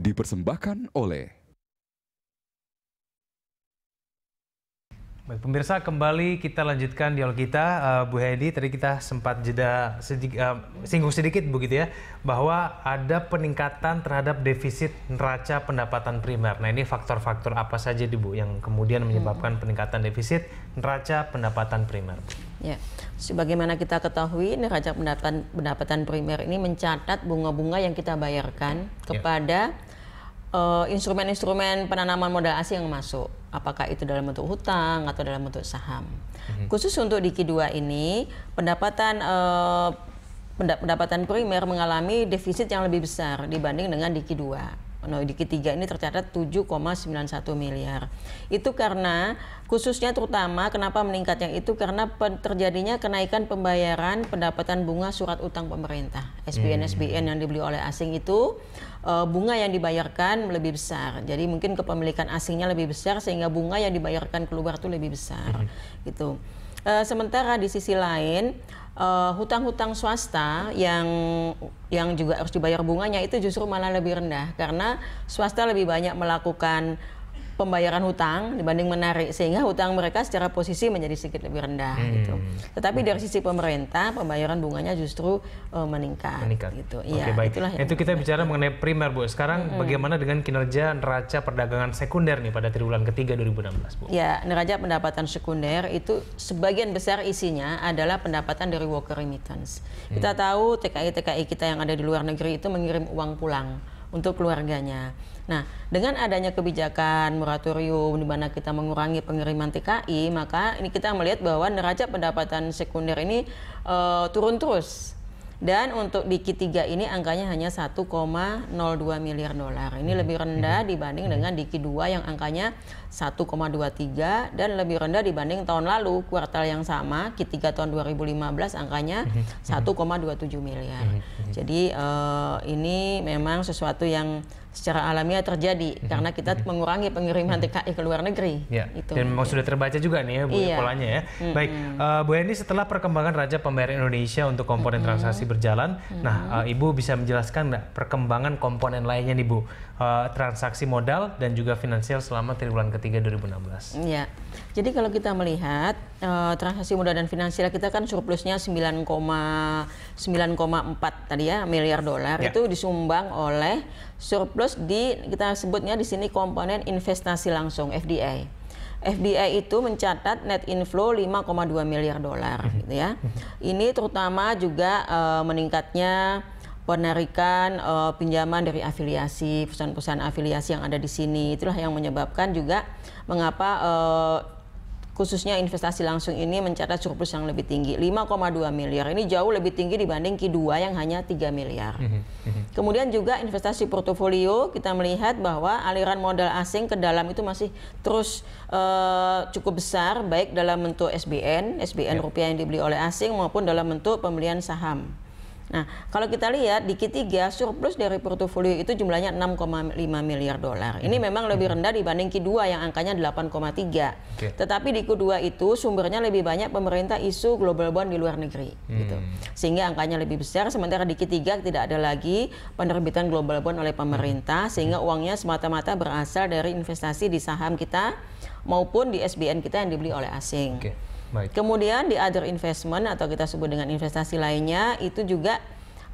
dipersembahkan oleh Baik, pemirsa kembali kita lanjutkan dialog kita uh, Bu Hedi tadi kita sempat jeda sedik, uh, singgung sedikit begitu ya bahwa ada peningkatan terhadap defisit neraca pendapatan primer. Nah ini faktor-faktor apa saja Bu yang kemudian menyebabkan hmm. peningkatan defisit neraca pendapatan primer? Ya. Sebagaimana kita ketahui, neraca pendapatan pendapatan primer ini mencatat bunga-bunga yang kita bayarkan ya. kepada eh, instrumen-instrumen ya. uh, penanaman modal asing yang masuk, apakah itu dalam bentuk hutang atau dalam bentuk saham. -hmm. Khusus untuk di Q2 ini, pendapatan uh, pendapatan primer mengalami defisit yang lebih besar dibanding dengan di Q2 noidiki ketiga ini tercatat 7,91 miliar. Itu karena khususnya terutama kenapa meningkatnya itu karena terjadinya kenaikan pembayaran pendapatan bunga surat utang pemerintah SBN hmm. SBN yang dibeli oleh asing itu eh, bunga yang dibayarkan lebih besar. Jadi mungkin kepemilikan asingnya lebih besar sehingga bunga yang dibayarkan keluar itu lebih besar Itu. Hmm. gitu. Eh, sementara di sisi lain hutang eh, hutang-hutang swasta yang yang juga harus dibayar bunganya itu justru malah lebih rendah karena swasta lebih banyak melakukan pembayaran hutang dibanding menarik sehingga hutang mereka secara posisi menjadi sedikit lebih rendah hmm. gitu. Tetapi dari sisi pemerintah pembayaran bunganya justru uh, meningkat, meningkat gitu. Iya, Oke, ya, baik. Itulah itu kita bicara mengenai primer Bu. Sekarang hmm. bagaimana dengan kinerja neraca perdagangan sekunder nih pada triwulan ketiga 2016 Bu? Ya, neraca pendapatan sekunder itu sebagian besar isinya adalah pendapatan dari worker remittance. Hmm. Kita tahu TKI TKI kita yang ada di luar negeri itu mengirim uang pulang untuk keluarganya. Nah, dengan adanya kebijakan moratorium di mana kita mengurangi pengiriman TKI, maka ini kita melihat bahwa neraca pendapatan sekunder ini uh, turun terus dan untuk di Q3 ini angkanya hanya 1,02 miliar dolar. Ini lebih rendah mm-hmm. dibanding mm-hmm. dengan di Q2 yang angkanya 1,23 dan lebih rendah dibanding tahun lalu kuartal yang sama Q3 tahun 2015 angkanya 1,27 mm-hmm. miliar. Jadi uh, ini memang sesuatu yang secara alamiah terjadi mm-hmm. karena kita mm-hmm. mengurangi pengiriman mhm. TKI ke luar negeri. Ya. Itu. Dan memang sudah terbaca juga nih ya Bu ya, iya. polanya ya. Mm-hmm. Baik, uh, Bu Hendy setelah perkembangan Raja Pembayaran Indonesia untuk komponen mm-hmm. transaksi berjalan, mm-hmm. nah uh, Ibu bisa menjelaskan nggak perkembangan komponen lainnya nih Bu? Uh, transaksi modal dan juga finansial selama triwulan ketiga 2016. Iya. Jadi kalau kita melihat uh, transaksi modal dan finansial kita kan surplusnya 9,4 tadi ya miliar dolar ya. itu disumbang oleh surplus Plus di kita sebutnya di sini komponen investasi langsung FDI. FDI itu mencatat net inflow 5,2 miliar dolar mhm. gitu ya. Mhm. Ini terutama juga uh, meningkatnya penarikan uh, pinjaman dari afiliasi perusahaan-perusahaan afiliasi yang ada di sini. Itulah yang menyebabkan juga mengapa uh, khususnya investasi langsung ini mencatat surplus yang lebih tinggi 5,2 miliar ini jauh lebih tinggi dibanding Q2 yang hanya 3 miliar mhm, mhm. kemudian juga investasi portofolio kita melihat bahwa aliran modal asing ke dalam itu masih terus uh, cukup besar baik dalam bentuk SBN SBN yeah. rupiah yang dibeli oleh asing maupun dalam bentuk pembelian saham Nah, kalau kita lihat di Q3 surplus dari portofolio itu jumlahnya 6,5 miliar dolar. Ini hmm. memang lebih hmm. rendah dibanding Q2 yang angkanya 8,3. Okay. Tetapi di Q2 itu sumbernya lebih banyak pemerintah isu global bond di luar negeri gitu. hmm. gitu. Sehingga angkanya lebih besar sementara di Q3 tidak ada lagi penerbitan global bond oleh pemerintah hmm. sehingga uangnya semata-mata berasal dari investasi di saham kita maupun di SBN kita yang dibeli oleh asing. Okay. Baik. Kemudian di other investment atau kita sebut dengan investasi lainnya itu juga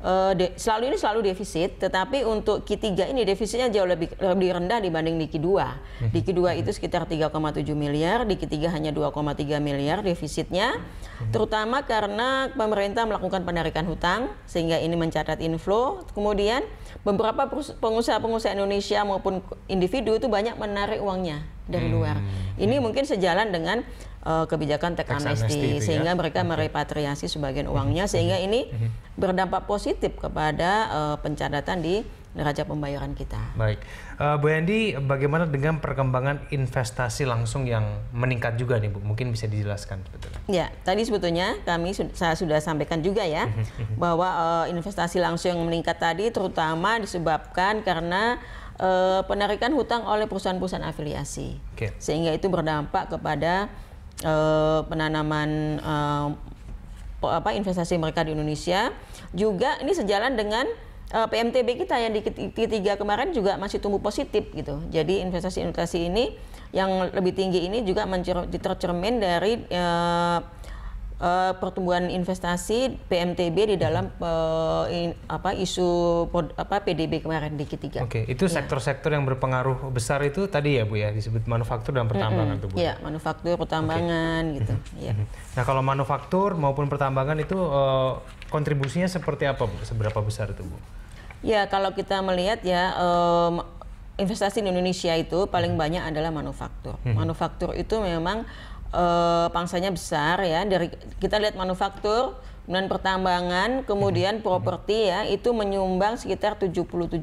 uh, de, selalu ini selalu defisit, tetapi untuk Q3 ini defisitnya jauh lebih lebih rendah dibanding di Q2. Mhm. Di Q2 itu sekitar 3,7 miliar, di Q3 hanya 2,3 miliar defisitnya, mhm. terutama karena pemerintah melakukan penarikan hutang sehingga ini mencatat inflow. Kemudian beberapa pengusaha-pengusaha Indonesia maupun individu itu banyak menarik uangnya dari hmm. luar. Ini mungkin sejalan dengan uh, kebijakan tax, amnesty, ya. sehingga ya? mereka okay. merepatriasi sebagian mhm. uangnya sehingga ini mhm. berdampak positif kepada uh, pencatatan di neraca pembayaran kita. Baik, uh, Bu Endi, bagaimana dengan perkembangan investasi langsung yang meningkat juga nih Bu? Mungkin bisa dijelaskan sebetulnya. Ya, tadi sebetulnya kami su saya sudah sampaikan juga ya mhm, bahwa uh, investasi langsung yang meningkat tadi terutama disebabkan karena penarikan hutang oleh perusahaan-perusahaan afiliasi, okay. sehingga itu berdampak kepada uh, penanaman uh, apa investasi mereka di Indonesia juga ini sejalan dengan uh, eh, PMTB kita yang di ketiga kemarin juga masih tumbuh positif gitu. Jadi investasi investasi ini yang lebih tinggi ini juga tercermin dari uh, uh, pertumbuhan investasi PMTB di dalam uh, in, apa isu pod, apa PDB kemarin di ketiga. Oke, okay. itu iya. sektor-sektor ya. yang berpengaruh besar itu tadi ya Bu ya disebut manufaktur dan pertambangan mm -hmm. tuh Bu. Ya? Iya, manufaktur, pertambangan okay. gitu. ya. Nah, kalau manufaktur maupun pertambangan itu uh, kontribusinya seperti apa Bu? Seberapa besar itu Bu? Ya, kalau kita melihat ya um, investasi di Indonesia itu paling banyak adalah manufaktur. -hmm. Manufaktur itu memang uh, pangsanya besar ya dari kita lihat manufaktur kemudian pertambangan kemudian mm-hmm. properti ya itu menyumbang sekitar 77,8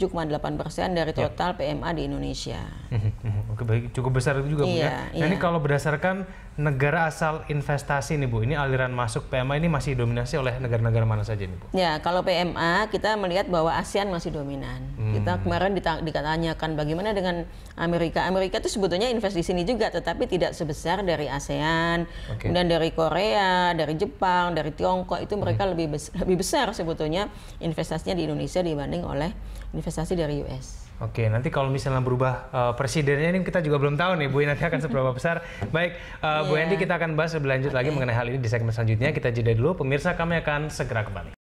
persen dari iya. total PMA di Indonesia. Mm-hmm. Oke baik cukup besar itu juga iya, bu ya. Iya, nah, iya. Ini kalau berdasarkan negara asal investasi nih Bu, ini aliran masuk PMA ini masih dominasi oleh negara-negara mana saja nih Bu? Ya, kalau PMA kita melihat bahwa ASEAN masih dominan. Hmm. Kita kemarin ditanyakan bagaimana dengan Amerika. Amerika itu sebetulnya invest di sini juga, tetapi tidak sebesar dari ASEAN, okay. dan dari Korea, dari Jepang, dari Tiongkok itu hmm. mereka hmm. lebih bes lebih besar sebetulnya investasinya di Indonesia dibanding oleh investasi dari US. Oke, nanti kalau misalnya berubah uh, presidennya ini kita juga belum tahu nih Bu, nanti akan seberapa besar. Baik, uh, Bu Endi iya. kita akan bahas lebih lanjut lagi mengenai hal ini di segmen selanjutnya. Kita jeda dulu. Pemirsa kami akan segera kembali.